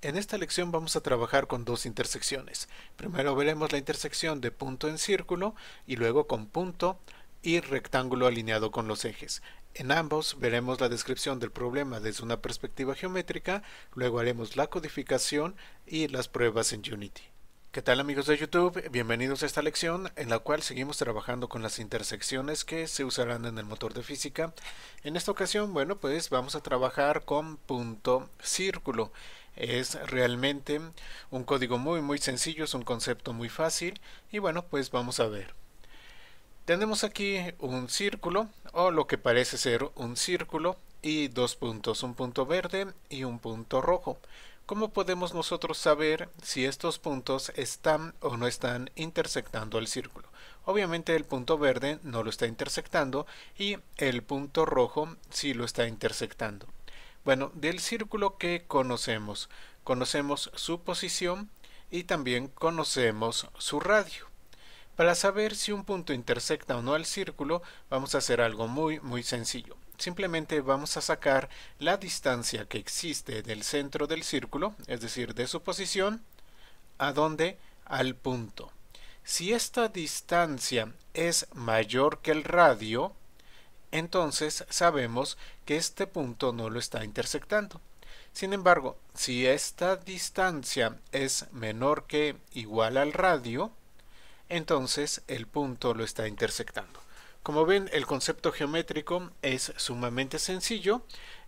En esta lección vamos a trabajar con dos intersecciones. Primero veremos la intersección de punto en círculo y luego con punto y rectángulo alineado con los ejes. En ambos veremos la descripción del problema desde una perspectiva geométrica, luego haremos la codificación y las pruebas en Unity. ¿Qué tal amigos de YouTube? Bienvenidos a esta lección en la cual seguimos trabajando con las intersecciones que se usarán en el motor de física. En esta ocasión, bueno, pues vamos a trabajar con punto círculo. Es realmente un código muy muy sencillo, es un concepto muy fácil y bueno, pues vamos a ver. Tenemos aquí un círculo o lo que parece ser un círculo y dos puntos, un punto verde y un punto rojo. ¿Cómo podemos nosotros saber si estos puntos están o no están intersectando el círculo? Obviamente el punto verde no lo está intersectando y el punto rojo sí lo está intersectando. Bueno, del círculo que conocemos, conocemos su posición y también conocemos su radio. Para saber si un punto intersecta o no al círculo, vamos a hacer algo muy muy sencillo simplemente vamos a sacar la distancia que existe del centro del círculo, es decir, de su posición, a donde? Al punto. Si esta distancia es mayor que el radio, entonces sabemos que este punto no lo está intersectando. Sin embargo, si esta distancia es menor que igual al radio, entonces el punto lo está intersectando. Como ven, el concepto geométrico es sumamente sencillo.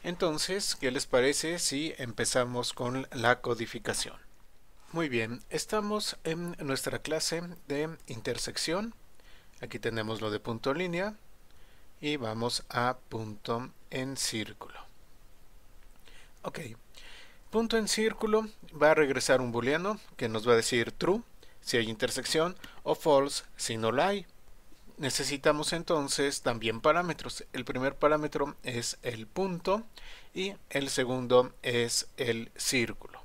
Entonces, ¿qué les parece si empezamos con la codificación? Muy bien, estamos en nuestra clase de intersección. Aquí tenemos lo de punto línea y vamos a punto en círculo. Ok, punto en círculo va a regresar un booleano que nos va a decir true si hay intersección o false si no la hay necesitamos entonces también parámetros. El primer parámetro es el punto y el segundo es el círculo.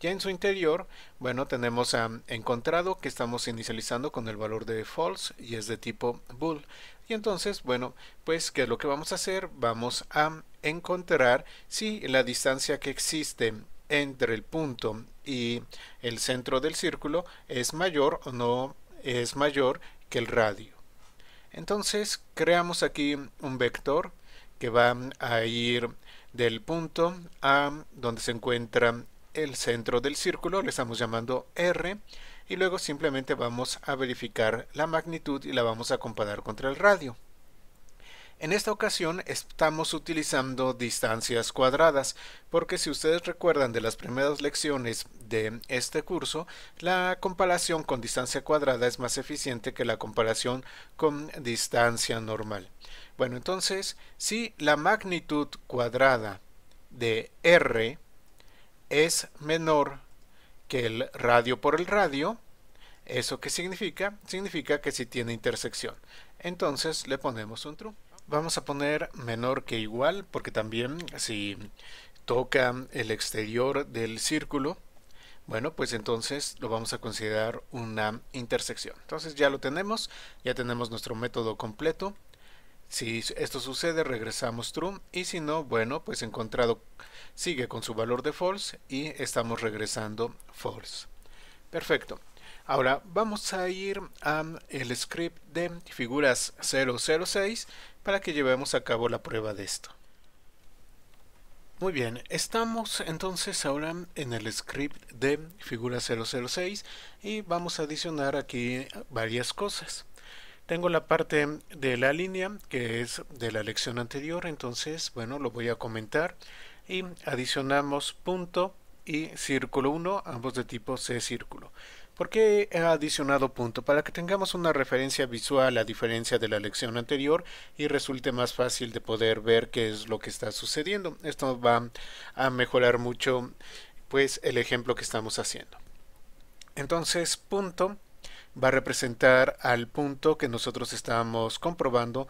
Ya en su interior, bueno, tenemos ah, encontrado que estamos inicializando con el valor de false y es de tipo bool. Y entonces, bueno, pues, ¿qué es lo que vamos a hacer? Vamos a encontrar si la distancia que existe entre el punto y el centro del círculo es mayor o no es mayor que el radio. Entonces creamos aquí un vector que va a ir del punto a donde se encuentra el centro del círculo, le estamos llamando R, y luego simplemente vamos a verificar la magnitud y la vamos a comparar contra el radio. En esta ocasión estamos utilizando distancias cuadradas, porque si ustedes recuerdan de las primeras lecciones de este curso, la comparación con distancia cuadrada es más eficiente que la comparación con distancia normal. Bueno, entonces, si la magnitud cuadrada de R es menor que el radio por el radio, ¿eso qué significa? Significa que si tiene intersección. Entonces le ponemos un true vamos a poner menor que igual porque también si toca el exterior del círculo, bueno, pues entonces lo vamos a considerar una intersección. Entonces ya lo tenemos, ya tenemos nuestro método completo. Si esto sucede, regresamos true y si no, bueno, pues encontrado sigue con su valor de false y estamos regresando false. Perfecto. Ahora vamos a ir al script de figuras 006 para que llevemos a cabo la prueba de esto. Muy bien, estamos entonces ahora en el script de figuras 006 y vamos a adicionar aquí varias cosas. Tengo la parte de la línea que es de la lección anterior, entonces bueno, lo voy a comentar y adicionamos punto y círculo 1, ambos de tipo C círculo. ¿Por qué he adicionado punto? Para que tengamos una referencia visual a diferencia de la lección anterior y resulte más fácil de poder ver qué es lo que está sucediendo. Esto va a mejorar mucho pues el ejemplo que estamos haciendo. Entonces, punto va a representar al punto que nosotros estamos comprobando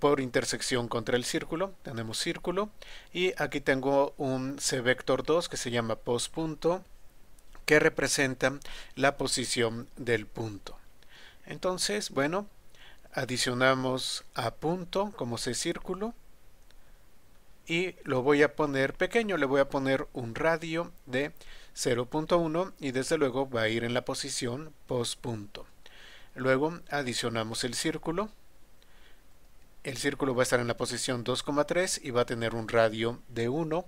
por intersección contra el círculo. Tenemos círculo y aquí tengo un C vector 2 que se llama post punto que representan la posición del punto. Entonces, bueno, adicionamos a punto como ese círculo y lo voy a poner pequeño, le voy a poner un radio de 0.1 y desde luego va a ir en la posición post punto. Luego adicionamos el círculo. El círculo va a estar en la posición 2,3 y va a tener un radio de 1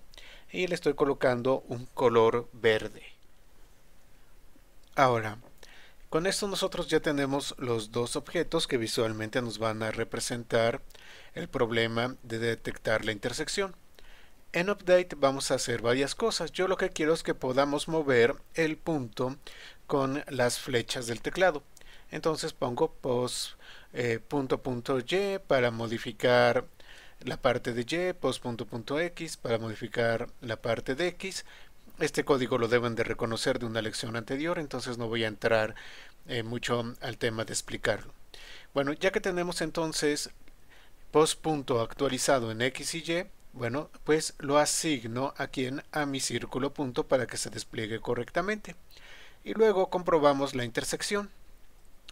y le estoy colocando un color verde. Ahora, con esto nosotros ya tenemos los dos objetos que visualmente nos van a representar el problema de detectar la intersección. En Update vamos a hacer varias cosas. Yo lo que quiero es que podamos mover el punto con las flechas del teclado. Entonces pongo post eh, punto y para modificar la parte de y, post punto punto x para modificar la parte de x este código lo deben de reconocer de una lección anterior, entonces no voy a entrar eh, mucho al tema de explicarlo. Bueno, ya que tenemos entonces post punto actualizado en X y Y, bueno, pues lo asigno aquí en a mi círculo punto para que se despliegue correctamente. Y luego comprobamos la intersección.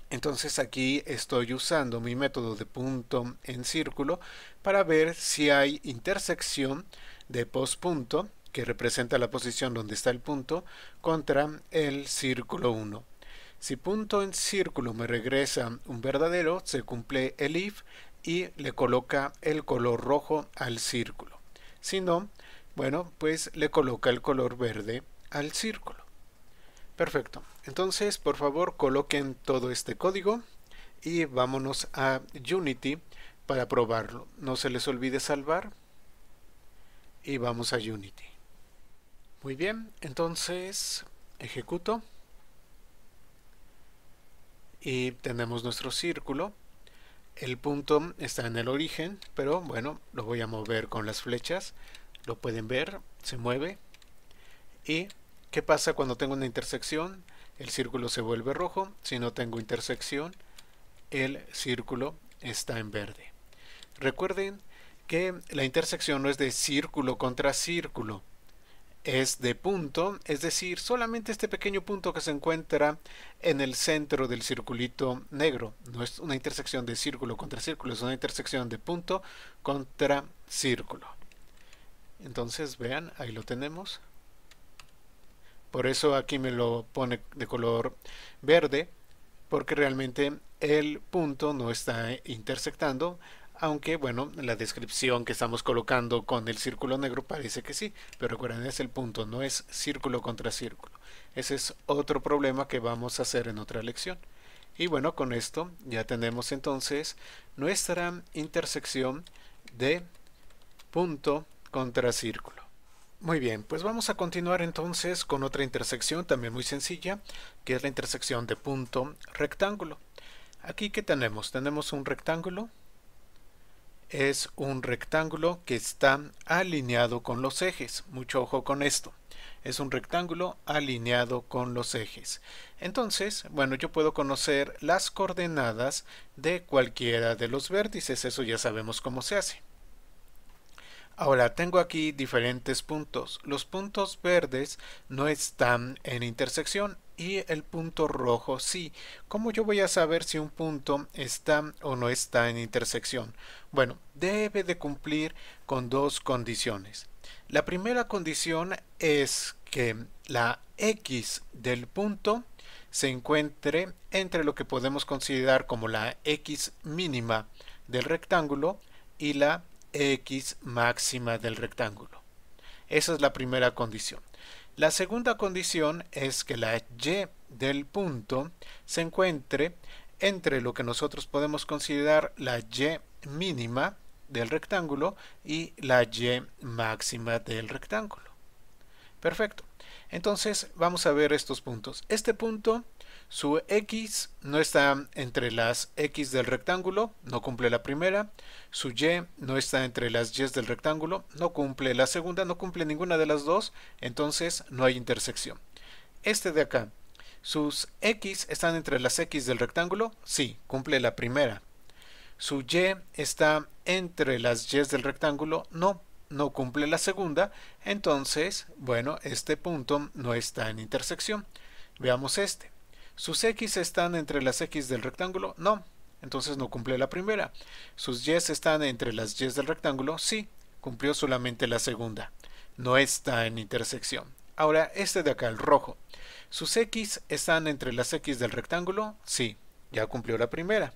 Entonces aquí estoy usando mi método de punto en círculo para ver si hay intersección de post punto que representa la posición donde está el punto, contra el círculo 1. Si punto en círculo me regresa un verdadero, se cumple el if y le coloca el color rojo al círculo. Si no, bueno, pues le coloca el color verde al círculo. Perfecto. Entonces, por favor, coloquen todo este código y vámonos a Unity para probarlo. No se les olvide salvar y vamos a Unity. Muy bien, entonces ejecuto y tenemos nuestro círculo. El punto está en el origen, pero bueno, lo voy a mover con las flechas. Lo pueden ver, se mueve. ¿Y qué pasa cuando tengo una intersección? El círculo se vuelve rojo. Si no tengo intersección, el círculo está en verde. Recuerden que la intersección no es de círculo contra círculo es de punto, es decir, solamente este pequeño punto que se encuentra en el centro del circulito negro. No es una intersección de círculo contra círculo, es una intersección de punto contra círculo. Entonces, vean, ahí lo tenemos. Por eso aquí me lo pone de color verde, porque realmente el punto no está intersectando, aunque bueno, la descripción que estamos colocando con el círculo negro parece que sí, pero recuerden es el punto, no es círculo contra círculo. Ese es otro problema que vamos a hacer en otra lección. Y bueno, con esto ya tenemos entonces nuestra intersección de punto contra círculo. Muy bien, pues vamos a continuar entonces con otra intersección también muy sencilla, que es la intersección de punto rectángulo. Aquí que tenemos, tenemos un rectángulo es un rectángulo que está alineado con los ejes. Mucho ojo con esto. Es un rectángulo alineado con los ejes. Entonces, bueno, yo puedo conocer las coordenadas de cualquiera de los vértices. Eso ya sabemos cómo se hace. Ahora tengo aquí diferentes puntos. Los puntos verdes no están en intersección, y el punto rojo sí. ¿Cómo yo voy a saber si un punto está o no está en intersección? Bueno, debe de cumplir con dos condiciones. La primera condición es que la x del punto se encuentre entre lo que podemos considerar como la x mínima del rectángulo y la x máxima del rectángulo. Esa es la primera condición. La segunda condición es que la y del punto se encuentre entre lo que nosotros podemos considerar la y mínima del rectángulo y la y máxima del rectángulo. Perfecto. Entonces vamos a ver estos puntos. Este punto su x no está entre las x del rectángulo, no cumple la primera. Su y no está entre las y del rectángulo, no cumple la segunda, no cumple ninguna de las dos, entonces no hay intersección. Este de acá, sus x están entre las x del rectángulo, sí, cumple la primera. Su y está entre las y del rectángulo, no, no cumple la segunda, entonces, bueno, este punto no está en intersección. Veamos este. ¿Sus x están entre las x del rectángulo? No, entonces no cumple la primera. ¿Sus y están entre las y del rectángulo? Sí, cumplió solamente la segunda. No está en intersección. Ahora, este de acá, el rojo. ¿Sus x están entre las x del rectángulo? Sí, ya cumplió la primera.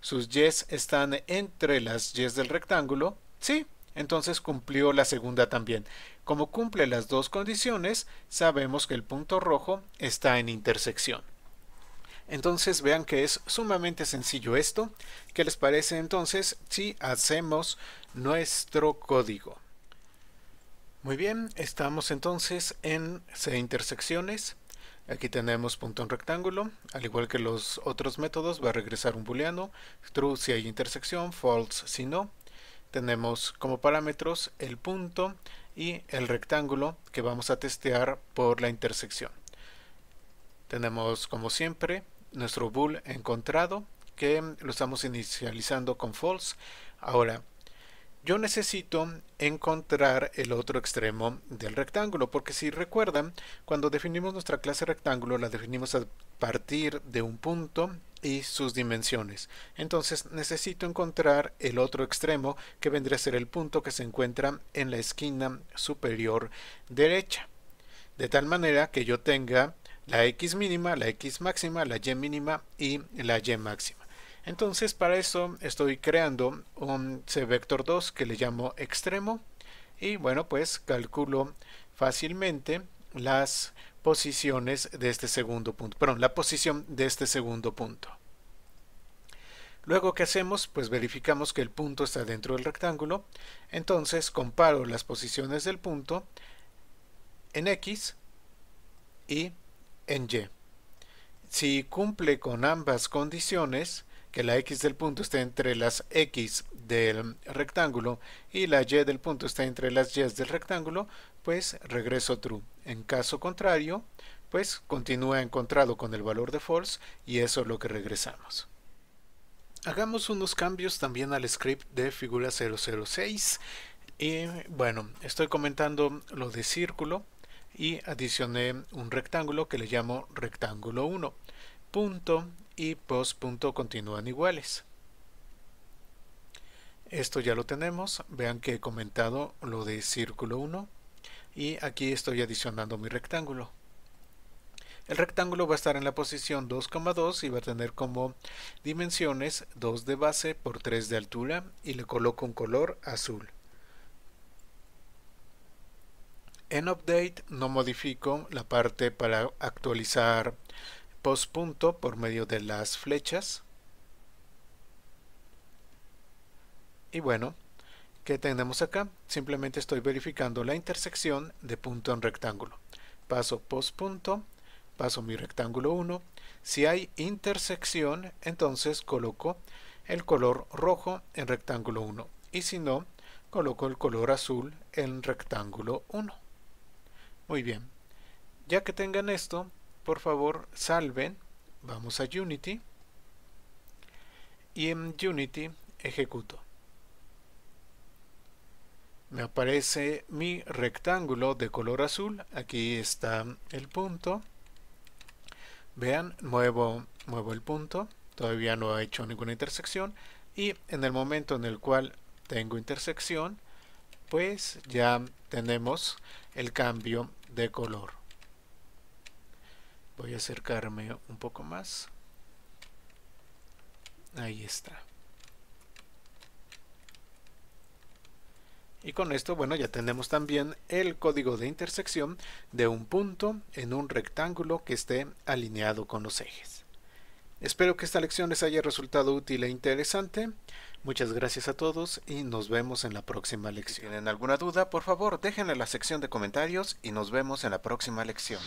¿Sus y están entre las y del rectángulo? Sí, entonces cumplió la segunda también. Como cumple las dos condiciones, sabemos que el punto rojo está en intersección. Entonces vean que es sumamente sencillo esto. ¿Qué les parece entonces si hacemos nuestro código? Muy bien, estamos entonces en C intersecciones. Aquí tenemos punto en rectángulo, al igual que los otros métodos va a regresar un booleano, true si hay intersección, false si no. Tenemos como parámetros el punto y el rectángulo que vamos a testear por la intersección. Tenemos como siempre nuestro bool encontrado que lo estamos inicializando con false. Ahora, yo necesito encontrar el otro extremo del rectángulo, porque si recuerdan, cuando definimos nuestra clase rectángulo, la definimos a partir de un punto y sus dimensiones. Entonces necesito encontrar el otro extremo que vendría a ser el punto que se encuentra en la esquina superior derecha. De tal manera que yo tenga la x mínima, la x máxima, la y mínima y la y máxima. Entonces para eso estoy creando un C vector 2 que le llamo extremo y bueno pues calculo fácilmente las posiciones de este segundo punto, perdón, la posición de este segundo punto. Luego, ¿qué hacemos? Pues verificamos que el punto está dentro del rectángulo. Entonces, comparo las posiciones del punto en X y en y. Si cumple con ambas condiciones, que la x del punto esté entre las x del rectángulo y la y del punto esté entre las y del rectángulo, pues regreso true. En caso contrario, pues continúa encontrado con el valor de false y eso es lo que regresamos. Hagamos unos cambios también al script de figura 006. Y bueno, estoy comentando lo de círculo y adicioné un rectángulo que le llamo rectángulo 1. Punto y post punto continúan iguales. Esto ya lo tenemos. Vean que he comentado lo de círculo 1 y aquí estoy adicionando mi rectángulo. El rectángulo va a estar en la posición 2,2 y va a tener como dimensiones 2 de base por 3 de altura y le coloco un color azul. en update no modifico la parte para actualizar post punto por medio de las flechas y bueno ¿qué tenemos acá? simplemente estoy verificando la intersección de punto en rectángulo paso post punto paso mi rectángulo 1 si hay intersección entonces coloco el color rojo en rectángulo 1 y si no coloco el color azul en rectángulo 1 muy bien. Ya que tengan esto, por favor salven. Vamos a Unity. Y en Unity ejecuto. Me aparece mi rectángulo de color azul. Aquí está el punto. Vean, muevo, el punto. Todavía no ha hecho ninguna intersección. Y en el momento en el cual tengo intersección, pues ya tenemos el cambio de color voy a acercarme un poco más ahí está y con esto bueno ya tenemos también el código de intersección de un punto en un rectángulo que esté alineado con los ejes espero que esta lección les haya resultado útil e interesante Muchas gracias a todos y nos vemos en la próxima lección. Si tienen alguna duda, por favor, déjenla en la sección de comentarios y nos vemos en la próxima lección.